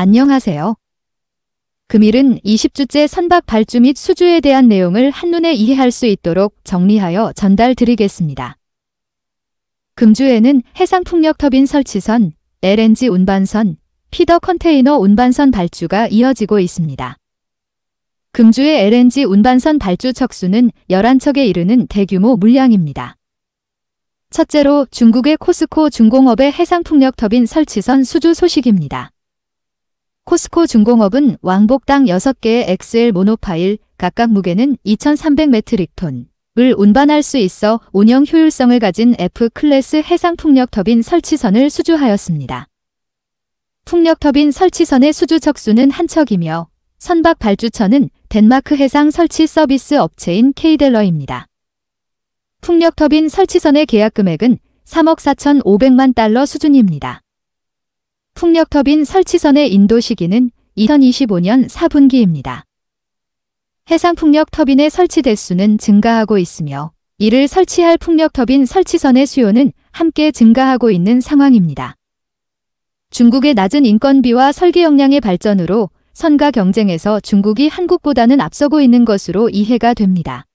안녕하세요. 금일은 20주째 선박 발주 및 수주에 대한 내용을 한눈에 이해할 수 있도록 정리하여 전달드리겠습니다. 금주에는 해상풍력터빈 설치선, LNG 운반선, 피더 컨테이너 운반선 발주가 이어지고 있습니다. 금주의 LNG 운반선 발주 척수는 11척에 이르는 대규모 물량입니다. 첫째로 중국의 코스코 중공업의 해상풍력 터빈 설치선 수주 소식입니다. 코스코 중공업은 왕복당 6개의 XL 모노파일 각각 무게는 2,300메트릭톤을 운반할 수 있어 운영 효율성을 가진 F클래스 해상풍력 터빈 설치선을 수주하였습니다. 풍력 터빈 설치선의 수주 척수는 한 척이며 선박 발주처는 덴마크 해상 설치 서비스 업체인 케이델러입니다. 풍력 터빈 설치선의 계약 금액은 3억 4,500만 달러 수준입니다. 풍력터빈 설치선의 인도 시기는 2025년 4분기입니다. 해상풍력터빈의 설치 대수는 증가하고 있으며 이를 설치할 풍력터빈 설치선의 수요는 함께 증가하고 있는 상황입니다. 중국의 낮은 인건비와 설계 역량의 발전으로 선가 경쟁에서 중국이 한국보다는 앞서고 있는 것으로 이해가 됩니다.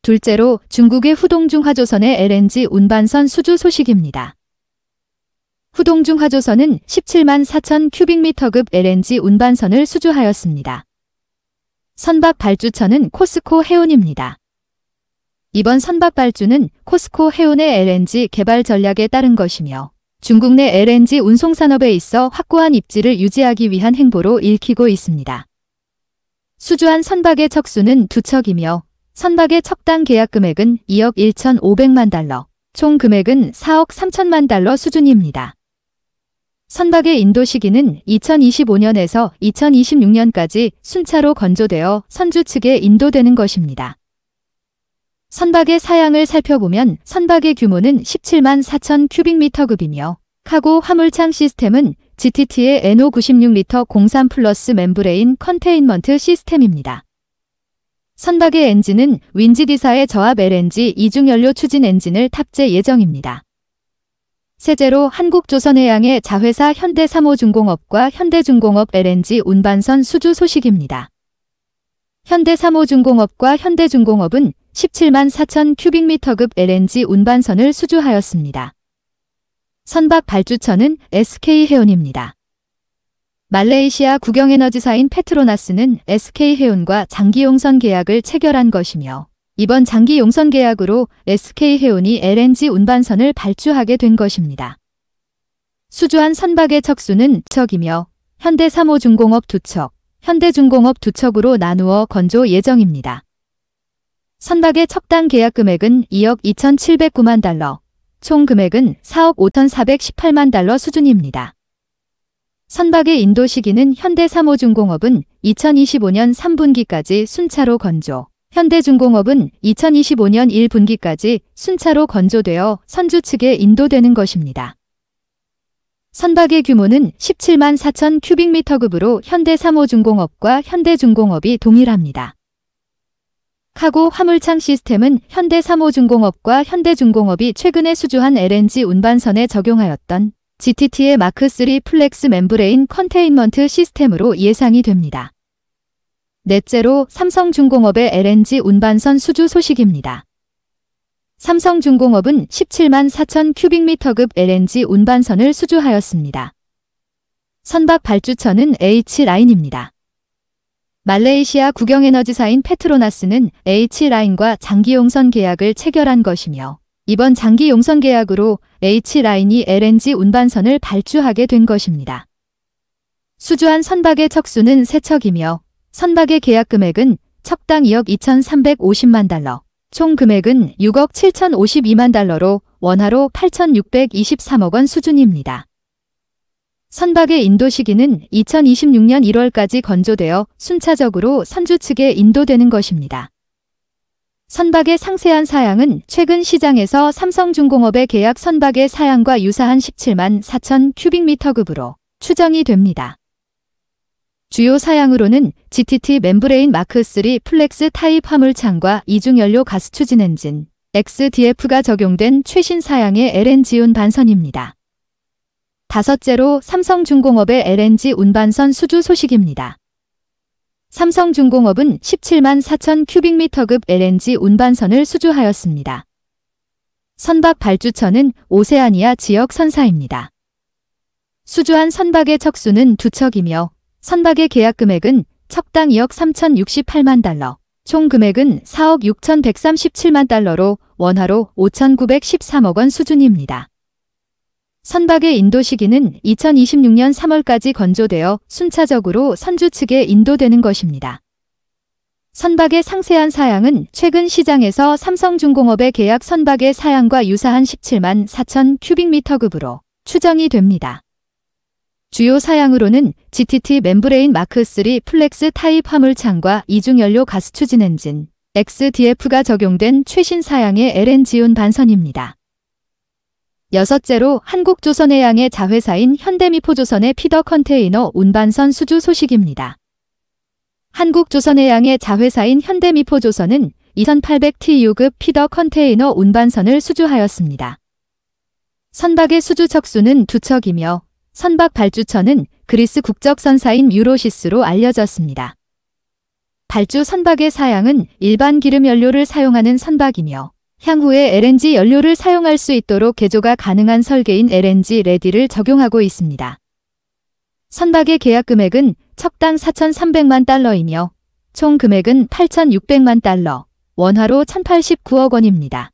둘째로 중국의 후동중화조선의 LNG 운반선 수주 소식입니다. 후동중 화조선은 17만 4천 큐빅미터급 LNG 운반선을 수주하였습니다. 선박 발주처는 코스코 해운입니다. 이번 선박 발주는 코스코 해운의 LNG 개발 전략에 따른 것이며 중국 내 LNG 운송산업에 있어 확고한 입지를 유지하기 위한 행보로 읽히고 있습니다. 수주한 선박의 척수는 두 척이며 선박의 척당 계약 금액은 2억 1,500만 달러, 총 금액은 4억 3천만 달러 수준입니다. 선박의 인도 시기는 2025년에서 2026년까지 순차로 건조되어 선주 측에 인도되는 것입니다. 선박의 사양을 살펴보면 선박의 규모는 17만 4천 큐빅미터급이며 카고 화물창 시스템은 GTT의 NO96리터 03 플러스 멤브레인 컨테인먼트 시스템입니다. 선박의 엔진은 윈지디사의 저압 LNG 이중연료 추진 엔진을 탑재 예정입니다. 세제로 한국조선해양의 자회사 현대삼호중공업과 현대중공업 LNG 운반선 수주 소식입니다. 현대삼호중공업과 현대중공업은 17만 4천 큐빅미터급 LNG 운반선을 수주하였습니다. 선박 발주처는 SK해운입니다. 말레이시아 국영에너지사인 페트로나스는 SK해운과 장기용선 계약을 체결한 것이며 이번 장기 용선 계약으로 SK해운이 LNG 운반선을 발주하게 된 것입니다. 수주한 선박의 척수는 척이며 현대삼호중공업 두척, 현대중공업 두척으로 나누어 건조 예정입니다. 선박의 척당 계약 금액은 2억 2,709만 달러, 총 금액은 4억 5,418만 달러 수준입니다. 선박의 인도 시기는 현대삼호중공업은 2025년 3분기까지 순차로 건조, 현대중공업은 2025년 1분기까지 순차로 건조되어 선주 측에 인도되는 것입니다. 선박의 규모는 17만 4천 큐빅미터급으로 현대 3호중공업과 현대중공업이 동일합니다. 카고 화물창 시스템은 현대 3호중공업과 현대중공업이 최근에 수주한 LNG 운반선에 적용하였던 GTT의 마크3 플렉스 멤브레인 컨테인먼트 시스템으로 예상이 됩니다. 넷째로 삼성중공업의 LNG 운반선 수주 소식입니다. 삼성중공업은 17만 4천 큐빅미터급 LNG 운반선을 수주하였습니다. 선박 발주처는 H라인입니다. 말레이시아 국영에너지사인 페트로나스는 H라인과 장기용선 계약을 체결한 것이며 이번 장기용선 계약으로 H라인이 LNG 운반선을 발주하게 된 것입니다. 수주한 선박의 척수는 세척이며 선박의 계약 금액은 척당 2억 2,350만 달러, 총 금액은 6억 7,052만 달러로 원화로 8,623억 원 수준입니다. 선박의 인도 시기는 2026년 1월까지 건조되어 순차적으로 선주 측에 인도되는 것입니다. 선박의 상세한 사양은 최근 시장에서 삼성중공업의 계약 선박의 사양과 유사한 17만 4천 큐빅미터급으로 추정이 됩니다. 주요 사양으로는 GTT 멤브레인 마크3 플렉스 타입 화물창과 이중연료 가스 추진 엔진, XDF가 적용된 최신 사양의 LNG운 반선입니다. 다섯째로 삼성중공업의 LNG 운반선 수주 소식입니다. 삼성중공업은 17만 4천 큐빅미터급 LNG 운반선을 수주하였습니다. 선박 발주처는 오세아니아 지역 선사입니다. 수주한 선박의 척수는 두 척이며 선박의 계약 금액은 척당 2억 3,068만 달러, 총 금액은 4억 6,137만 달러로 원화로 5,913억 원 수준입니다. 선박의 인도 시기는 2026년 3월까지 건조되어 순차적으로 선주 측에 인도되는 것입니다. 선박의 상세한 사양은 최근 시장에서 삼성중공업의 계약 선박의 사양과 유사한 17만 4천 큐빅미터급으로 추정이 됩니다. 주요 사양으로는 GTT 멤브레인 마크3 플렉스 타입 화물창과 이중연료 가스 추진 엔진, XDF가 적용된 최신 사양의 LNG온 반선입니다. 여섯째로 한국조선해양의 자회사인 현대미포조선의 피더 컨테이너 운반선 수주 소식입니다. 한국조선해양의 자회사인 현대미포조선은 2800TU급 피더 컨테이너 운반선을 수주하였습니다. 선박의 수주 척수는 두 척이며 선박 발주처는 그리스 국적 선사인 유로시스로 알려졌습니다. 발주 선박의 사양은 일반 기름 연료를 사용하는 선박이며 향후에 LNG 연료를 사용할 수 있도록 개조가 가능한 설계인 LNG 레디를 적용하고 있습니다. 선박의 계약 금액은 척당 4,300만 달러이며 총 금액은 8,600만 달러, 원화로 1,089억 원입니다.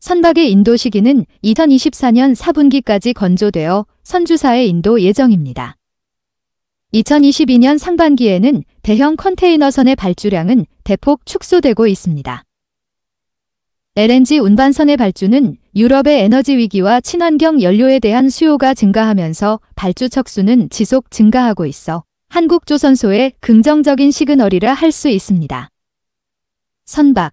선박의 인도 시기는 2024년 4분기까지 건조되어 선주사의 인도 예정입니다. 2022년 상반기에는 대형 컨테이너선의 발주량은 대폭 축소되고 있습니다. LNG 운반선의 발주는 유럽의 에너지 위기와 친환경 연료에 대한 수요가 증가하면서 발주 척수는 지속 증가하고 있어 한국조선소의 긍정적인 시그널이라 할 수 있습니다. 선박